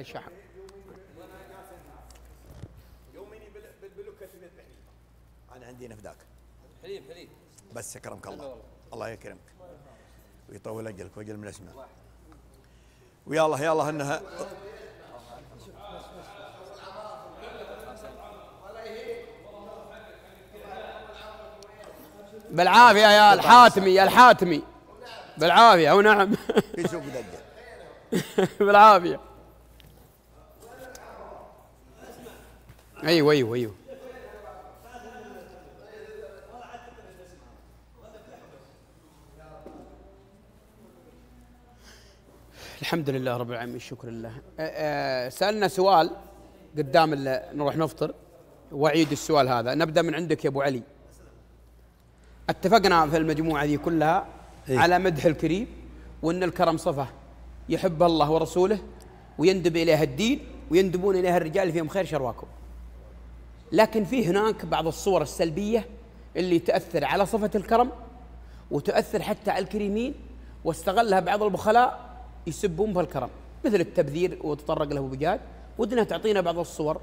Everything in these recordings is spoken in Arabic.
الشحن بالبلوكه الحليب انا عندي نفداك حليب حليب بس يكرمك الله الله يكرمك ويطول اجلك واجل من اسمه ويا الله يا الله انها بالعافيه يا الحاتمي يا الحاتمي بالعافيه ونعم يسوق دقه بالعافيه ايوه ايوه ايوه الحمد لله رب العالمين شكر لله سالنا سؤال قدام نروح نفطر واعيد السؤال هذا نبدا من عندك يا ابو علي اتفقنا في المجموعه ذي كلها إيه؟ على مدح الكريم وان الكرم صفه يحب الله ورسوله ويندب اليها الدين ويندبون اليها الرجال فيهم خير شرواكم لكن في هناك بعض الصور السلبية اللي تأثر على صفة الكرم وتاثر حتى على الكريمين واستغلها بعض البخلاء يسبون الكرم مثل التبذير وتطرق له بجاد ودنا تعطينا بعض الصور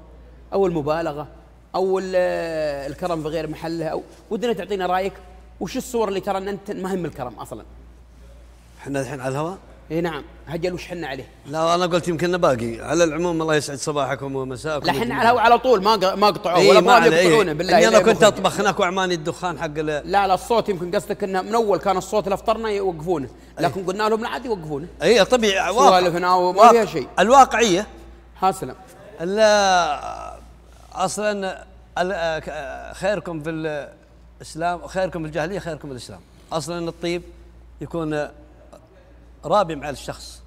أو المبالغة أو الكرم بغير محله أو ودنا تعطينا رأيك وش الصور اللي ترى أن أنت ما هم الكرم أصلا احنا الحين على الهواء اي نعم هجل وش حنا عليه لا انا قلت يمكن باقي على العموم الله يسعد صباحكم ومساءكم لا احنا على على طول ما ما قطعوه ولا ما يقطعونه إيه بالله انا كنت اطبخ هناك وعماني الدخان حق لا لا الصوت يمكن قصدك انه من اول كان الصوت اللي افطرنا يوقفونه لكن أيه قلنا لهم لا عاد يوقفونه اي طبيعي واقع هنا وما فيها شيء الواقعيه ها سلام لا اصلا خيركم في الاسلام خيركم في الجاهليه خيركم في الاسلام اصلا الطيب يكون رابي مع الشخص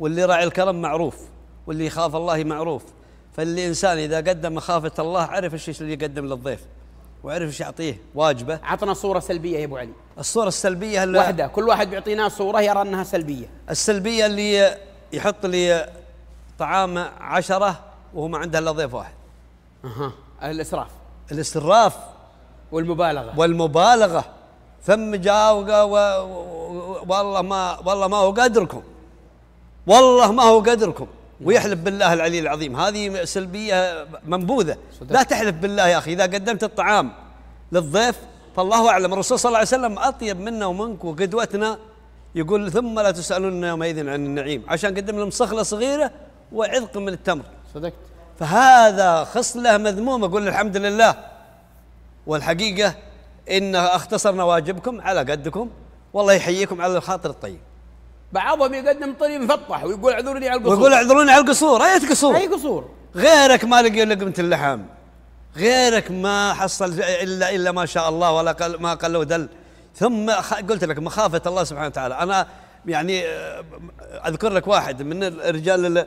واللي راعي الكرم معروف واللي يخاف الله معروف فالإنسان إذا قدم مخافة الله عرف ايش اللي يقدم للضيف وعرف ايش يعطيه واجبه عطنا صوره سلبيه يا ابو علي الصوره السلبيه اللي واحدة كل واحد بيعطينا صوره يرى انها سلبيه السلبيه اللي يحط لي طعام عشرة وهو ما عنده الا ضيف واحد اها الاسراف الاسراف والمبالغه والمبالغه ثم جاء والله ما والله ما هو قدركم والله ما هو قدركم ويحلف بالله العلي العظيم هذه سلبيه منبوذه لا تحلف بالله يا اخي اذا قدمت الطعام للضيف فالله اعلم الرسول صلى الله عليه وسلم اطيب منا ومنك وقدوتنا يقول ثم لا تسالون يومئذ عن النعيم عشان قدم لهم صخله صغيره وعذق من التمر صدقت فهذا خصله مذمومه اقول الحمد لله والحقيقه ان اختصرنا واجبكم على قدكم والله يحييكم على الخاطر الطيب بعضهم يقدم طري مفطح ويقول اعذروني على القصور ويقول اعذروني على القصور اي قصور اي قصور غيرك ما لقي لقمه اللحم غيرك ما حصل الا الا ما شاء الله ولا قل ما قل ودل ثم قلت لك مخافه الله سبحانه وتعالى انا يعني آه، اذكر لك واحد من رجال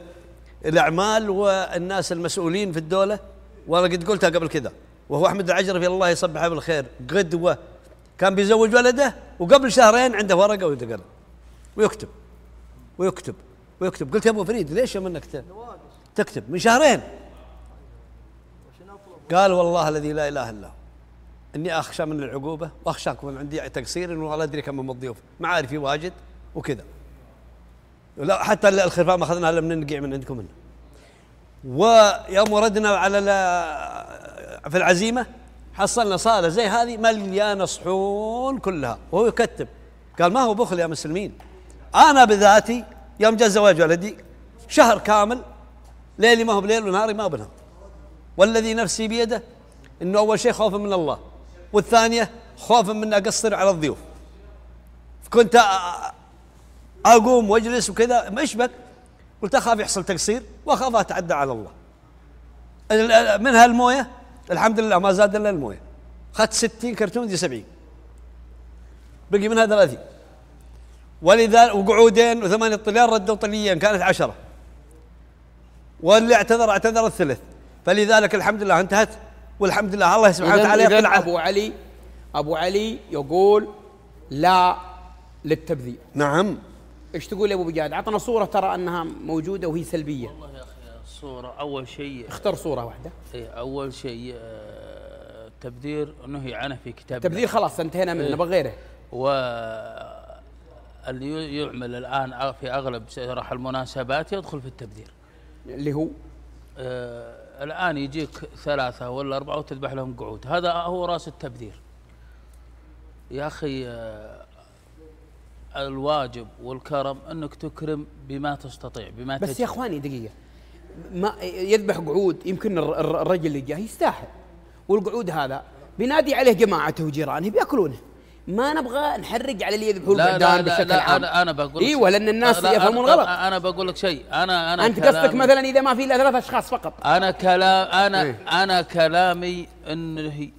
الاعمال والناس المسؤولين في الدوله وانا قد قلتها قبل كذا وهو احمد العجرفي الله يصبحه بالخير قدوه كان بيزوج ولده وقبل شهرين عنده ورقه ويتقلب ويكتب ويكتب ويكتب قلت يا ابو فريد ليش يوم انك تكتب من شهرين قال والله الذي لا اله الا هو اني اخشى من العقوبه واخشى من عندي تقصير ولا ادري كم من الضيوف ما عارف واجد وكذا لا حتى الخرفان ما اخذناها الا من النقيع من عندكم منه ويوم وردنا على في العزيمه حصلنا صاله زي هذه مليانه صحون كلها وهو يكتب قال ما هو بخل يا مسلمين انا بذاتي يوم جاء زواج ولدي شهر كامل ليلي ما هو بليل ونهاري ما هو بنهار والذي نفسي بيده انه اول شيء خوفا من الله والثانيه خوفا من اقصر على الضيوف كنت اقوم واجلس وكذا ما بك؟ قلت اخاف يحصل تقصير واخاف اتعدى على الله من هالمويه الحمد لله ما زاد الا المويه خدت 60 كرتون دي 70 بقي منها 30 ولذلك وقعودين وثمانية طليان ردوا طليين كانت عشرة واللي اعتذر اعتذر الثلث فلذلك الحمد لله انتهت والحمد لله الله سبحانه وتعالى يقول ابو علي ابو علي يقول لا للتبذير نعم ايش تقول يا ابو بجاد؟ اعطنا صوره ترى انها موجوده وهي سلبيه والله يا صورة أول شيء اختر صورة واحدة إيه أول شيء التبذير آه، نهي عنه في كتاب التبذير خلاص انتهينا منه إيه نبغى غيره و اللي يعمل الآن في أغلب راح المناسبات يدخل في التبذير اللي هو آه الآن يجيك ثلاثة ولا أربعة وتذبح لهم قعود هذا هو رأس التبذير يا أخي آه الواجب والكرم أنك تكرم بما تستطيع بما بس تجد. يا أخواني دقيقة ما يذبح قعود يمكن الرجل اللي جاه يستاهل والقعود هذا بينادي عليه جماعته وجيرانه بياكلونه ما نبغى نحرج على اللي يذبحون لا لا, لا, لا عام. انا انا بقول ايوه لان الناس يفهمون غلط انا بقول لك شيء انا انا انت قصدك مثلا اذا ما في الا ثلاث اشخاص فقط انا كلام انا ايه؟ انا كلامي انه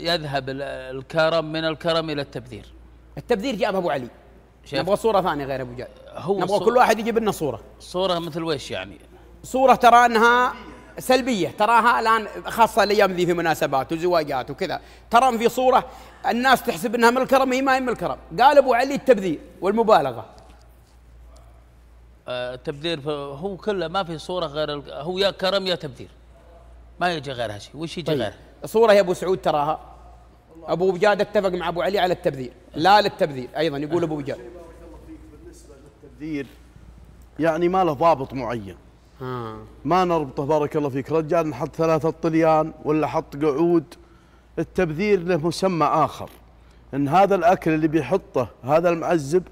يذهب الكرم من الكرم الى التبذير التبذير جاء ابو علي نبغى صوره ثانيه غير ابو جاي هو نبغى كل واحد يجيب لنا صوره صوره مثل ويش يعني صوره ترى انها سلبيه تراها الان خاصه الايام ذي في مناسبات وزواجات وكذا ترى في صوره الناس تحسب انها من الكرم هي ما هي من الكرم قال ابو علي التبذير والمبالغه آه التبذير هو كله ما في صوره غير هو يا كرم يا تبذير ما يجي غير هالشيء وش يجي طيب. غيره صوره يا ابو سعود تراها ابو بجاد اتفق مع ابو علي على التبذير لا للتبذير ايضا يقول ابو بجاد التقدير يعني ما له ضابط معين آه. ما نربطه بارك الله فيك رجال نحط ثلاثة طليان ولا حط قعود التبذير له مسمى آخر إن هذا الأكل اللي بيحطه هذا المعزب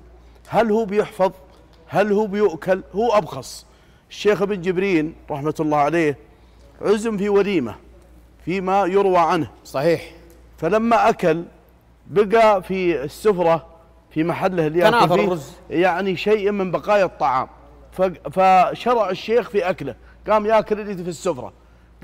هل هو بيحفظ هل هو بيؤكل هو أبخص الشيخ ابن جبرين رحمة الله عليه عزم في وليمة فيما يروى عنه صحيح فلما أكل بقى في السفرة في محله اللي فيه يعني شيء من بقايا الطعام فشرع الشيخ في أكله قام ياكل اللي في السفرة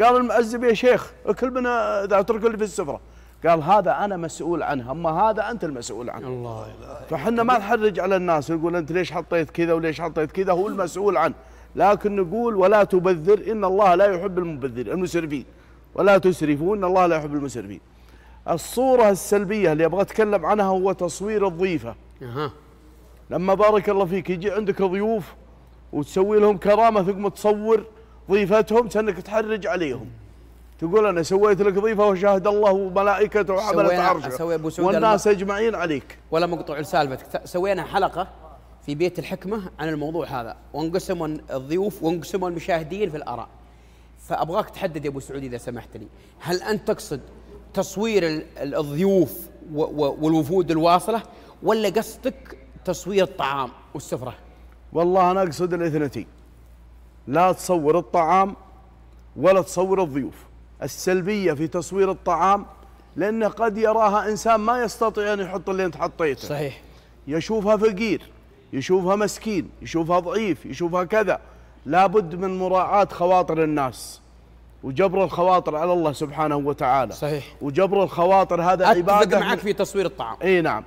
قال المعزب يا شيخ اكل من اذا اترك اللي في السفرة قال هذا انا مسؤول عنه اما هذا انت المسؤول عنه الله فحنا ما نحرج على الناس نقول انت ليش حطيت كذا وليش حطيت كذا هو المسؤول عنه لكن نقول ولا تبذر ان الله لا يحب المبذر المسرفين ولا تسرفوا ان الله لا يحب المسرفين الصورة السلبية اللي أبغى أتكلم عنها هو تصوير الضيفة اها لما بارك الله فيك يجي عندك ضيوف وتسوي لهم كرامه ثم تصور ضيفتهم كانك تحرج عليهم تقول انا سويت لك ضيفه وشاهد الله وملائكته وحملت عرشه والناس اجمعين عليك ولا مقطوع لسالفتك سوينا حلقه في بيت الحكمه عن الموضوع هذا وانقسموا الضيوف وانقسموا المشاهدين في الاراء فابغاك تحدد يا ابو سعود اذا سمحت لي هل انت تقصد تصوير الضيوف والوفود الواصله ولا قصدك تصوير الطعام والسفرة والله أنا أقصد الاثنتين لا تصور الطعام ولا تصور الضيوف السلبية في تصوير الطعام لأنه قد يراها إنسان ما يستطيع أن يحط اللي أنت حطيته صحيح يشوفها فقير يشوفها مسكين يشوفها ضعيف يشوفها كذا لابد من مراعاة خواطر الناس وجبر الخواطر على الله سبحانه وتعالى صحيح وجبر الخواطر هذا عبادة أتفق معك في تصوير الطعام اي نعم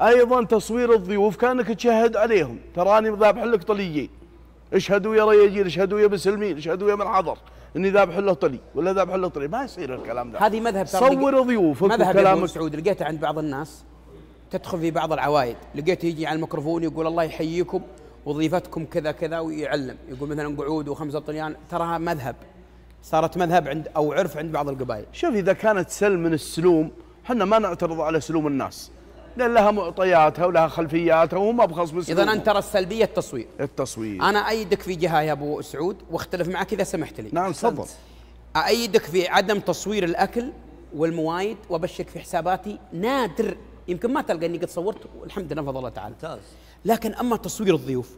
ايضا تصوير الضيوف كانك تشهد عليهم تراني ذابح لك طليه اشهدوا يا رياجيل اشهدوا يا مسلمين اشهدوا يا من حضر اني ذابح له طلي ولا ذابح له طلي ما يصير الكلام ده هذه مذهب صور ضيوفك مذهب كلام سعود لقيته عند بعض الناس تدخل في بعض العوائد لقيته يجي على الميكروفون يقول الله يحييكم وظيفتكم كذا كذا ويعلم يقول مثلا قعود وخمسه طليان تراها مذهب صارت مذهب عند او عرف عند بعض القبائل شوف اذا كانت سلم من السلوم احنا ما نعترض على سلوم الناس لان لها معطياتها ولها خلفياتها وهم ابخص باسلوبهم اذا انت ترى السلبيه التصوير التصوير انا ايدك في جهه يا ابو سعود واختلف معك اذا سمحت لي نعم تفضل ايدك في عدم تصوير الاكل والموايد وابشرك في حساباتي نادر يمكن ما تلقى اني قد صورت والحمد لله فضل الله تعالى ممتاز لكن اما تصوير الضيوف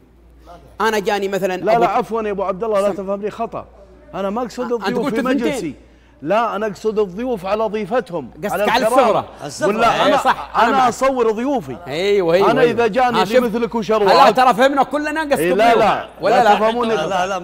انا جاني مثلا لا لا عفوا يا ابو عبد الله لا تفهمني خطا انا ما اقصد الضيوف في مجلسي لا انا اقصد الضيوف على ضيفتهم قصدك على, الثغره ولا إيه، انا صح انا, أنا اصور ضيوفي ايوه ايوه انا أيوة. اذا جاني اللي مثلك وشروات لا ترى فهمنا كلنا قصدك إيه لا لا ولا لا تفهموني لا لا لا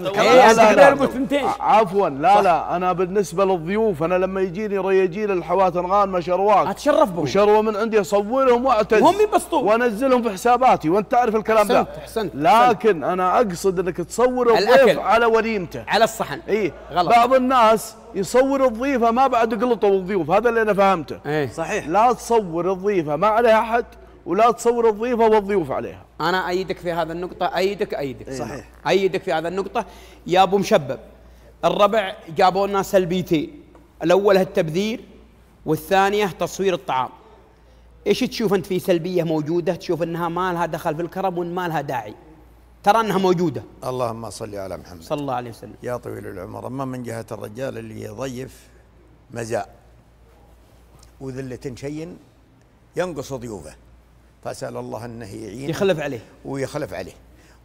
لا لا إيه، عفوا لا لا انا بالنسبه للضيوف انا لما يجيني رياجيل الحواتن غانمه شرواك اتشرف بهم وشروه من عندي اصورهم واعتز وهم ينبسطون وانزلهم في حساباتي وانت تعرف الكلام ده احسنت لكن انا اقصد انك تصور الضيف على وليمته على الصحن اي غلط بعض الناس يصور الضيفه ما بعد قلطوا الضيوف هذا اللي انا فهمته ايه صحيح لا تصور الضيفه ما عليها احد ولا تصور الضيفه والضيوف عليها انا ايدك في هذا النقطه ايدك ايدك إيه. صحيح ايدك في هذا النقطه يا ابو مشبب الربع جابوا لنا سلبيتين الاول التبذير والثانيه تصوير الطعام ايش تشوف انت في سلبيه موجوده تشوف انها ما لها دخل في الكرم وان ما لها داعي ترى انها موجوده اللهم صل على محمد صلى الله عليه وسلم يا طويل العمر اما من جهه الرجال اللي يضيف مزاء وذله شيء ينقص ضيوفه فاسال الله انه يعين يخلف عليه ويخلف عليه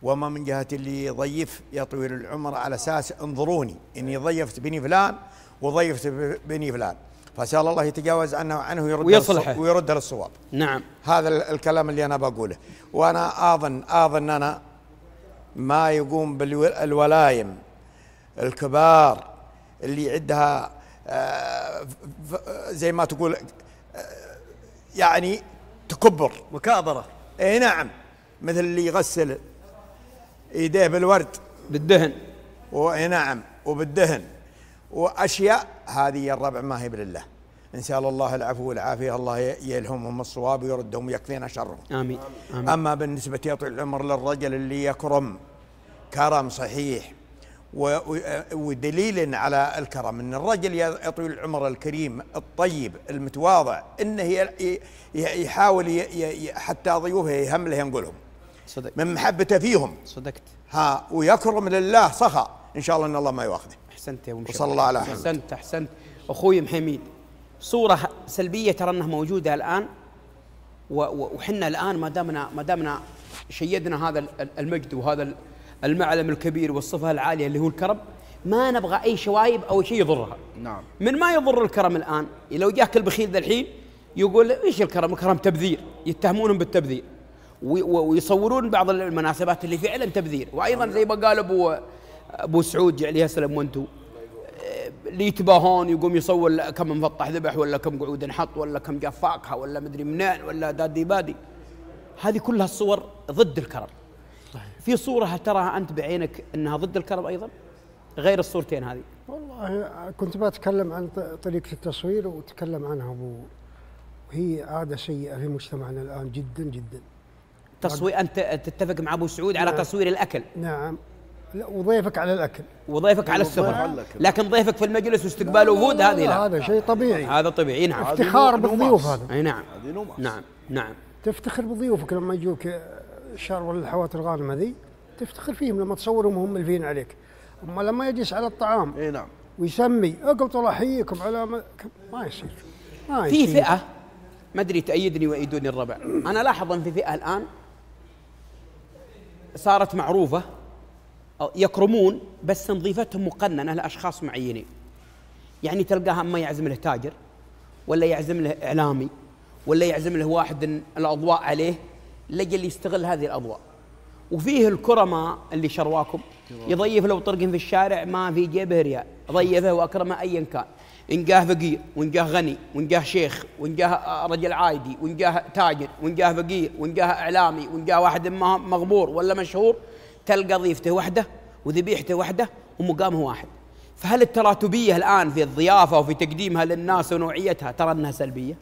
وما من جهه اللي يضيف يا طويل العمر على اساس انظروني اني ضيفت بني فلان وضيفت بني فلان فسال الله يتجاوز عنه وعنه ويرد ويصلحه ويرد للصواب نعم هذا الكلام اللي انا بقوله وانا اظن اظن انا ما يقوم بالولايم الكبار اللي عندها آه، زي ما تقول آه، يعني تكبر مكابرة اي نعم مثل اللي يغسل ايديه بالورد بالدهن واي نعم وبالدهن واشياء هذه الربع ما هي بالله نسال الله العفو والعافيه الله يلهمهم الصواب ويردهم ويكفينا شرهم آمين. امين اما بالنسبه يطول العمر للرجل اللي يكرم كرم صحيح ودليل على الكرم ان الرجل يطول العمر الكريم الطيب المتواضع انه يحاول حتى ضيوفه يهم له ينقلهم صدق من محبته فيهم صدقت ها ويكرم لله سخاء ان شاء الله ان الله ما يواخذه احسنت يا ابو وصلى الله على احمد احسنت احسنت اخوي محميد صوره سلبيه ترى انها موجوده الان وحنا الان ما دامنا ما دامنا شيدنا هذا المجد وهذا المعلم الكبير والصفه العاليه اللي هو الكرم ما نبغى اي شوايب او شيء يضرها نعم من ما يضر الكرم الان لو جاك البخيل ذا الحين يقول ايش الكرم الكرم تبذير يتهمونهم بالتبذير ويصورون بعض المناسبات اللي فعلا تبذير وايضا نعم. زي ما قال ابو ابو سعود عليه السلام وانتم اللي يتباهون يقوم يصور كم مفطح ذبح ولا كم قعود انحط ولا كم جاف فاكهه ولا مدري منين ولا دادي بادي هذه كلها الصور ضد الكرم طيب. في صوره تراها انت بعينك انها ضد الكرم ايضا غير الصورتين هذه والله كنت بتكلم عن طريقه التصوير وتكلم عنها ابو هي عاده سيئه في مجتمعنا الان جدا جدا تصوير انت تتفق مع ابو سعود نعم. على تصوير الاكل نعم لا وضيفك على الاكل وضيفك على السفر لكن ضيفك في المجلس واستقباله وفود هذه لا هذا شيء طبيعي هذا طبيعي نعم افتخار بالضيوف هذا اي نعم نعم نعم تفتخر بضيوفك لما يجوك الشهر ولا الحوات الغانم هذه تفتخر فيهم لما تصورهم هم ملفين عليك اما لما يجلس على الطعام اي نعم ويسمي اقلت الله يحييكم على ما, ما يصير ما يصير في فئه ما ادري تأيدني وأيدوني الربع أنا لاحظ أن في فئة الآن صارت معروفة يكرمون بس نظيفتهم مقننه لاشخاص معينين يعني تلقاها اما يعزم له تاجر ولا يعزم له اعلامي ولا يعزم له واحد الاضواء عليه لاجل يستغل هذه الاضواء وفيه الكرماء اللي شرواكم يضيف لو طرق في الشارع ما في جيبه ريال ضيفه واكرمه ايا كان ان جاه فقير وان جاه غني وان جاه شيخ وان جاه رجل عادي وان جاه تاجر وان جاه فقير وان جاه اعلامي وان جاه واحد مغمور ولا مشهور تلقى ضيفته وحده وذبيحته وحده ومقامه واحد فهل التراتبية الآن في الضيافة وفي تقديمها للناس ونوعيتها ترى أنها سلبية؟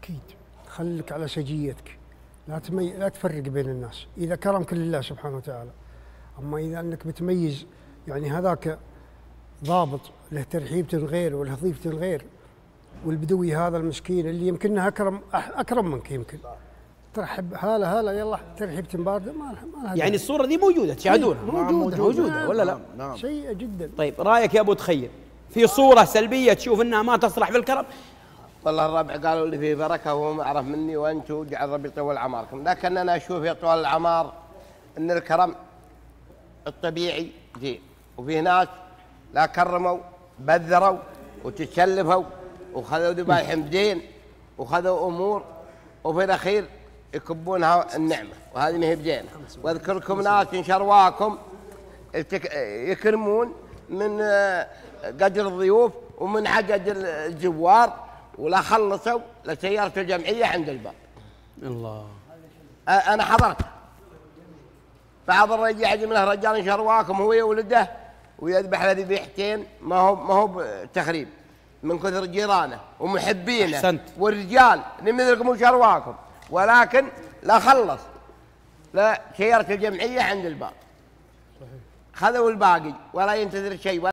أكيد خليك على سجيتك لا تمي... لا تفرق بين الناس إذا كرمك لله سبحانه وتعالى أما إذا أنك بتميز يعني هذاك ضابط له ترحيبة الغير وله ضيفة الغير والبدوي هذا المسكين اللي يمكنه أكرم أكرم منك يمكن ترحب هلا هلا يلا ترحب تنبارد ما يعني الصوره دي موجوده إيه، تشاهدونها موجوده موجوده, موجودة نعم، ولا لا؟ نعم نعم سيئه جدا طيب رايك يا ابو تخيل في صوره سلبيه تشوف انها ما تصلح بالكرم والله الربع قالوا لي في بركه وهو اعرف مني وانتم جعل ربي يطول عماركم لكن انا اشوف يا طوال العمار ان الكرم الطبيعي زين وفي ناس لا كرموا بذروا وتكلفوا وخذوا ذبايح مدين وخذوا امور وفي الاخير يكبونها النعمة وهذه ما هي بزينة واذكركم ناس شرواكم يكرمون من آه، قدر الضيوف ومن عدد الزوار ولا خلصوا لسيارة الجمعية عند الباب الله أنا حضرت بعض الرجال من رجال شرواكم هو يولده ويذبح له ذبيحتين ما هو ما هو تخريب من كثر جيرانه ومحبينه احسنت والرجال اللي مثلكم وشرواكم ولكن لا خلص لا سيارة الجمعية عند الباب خذوا الباقي ولا ينتظر شيء